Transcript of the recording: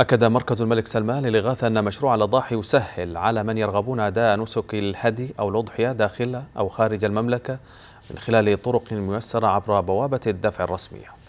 أكد مركز الملك سلمان للإغاثة أن مشروع الأضاحي يسهل على من يرغبون أداء نسك الهدي أو الأضحية داخل أو خارج المملكة من خلال طرق ميسرة عبر بوابة الدفع الرسمية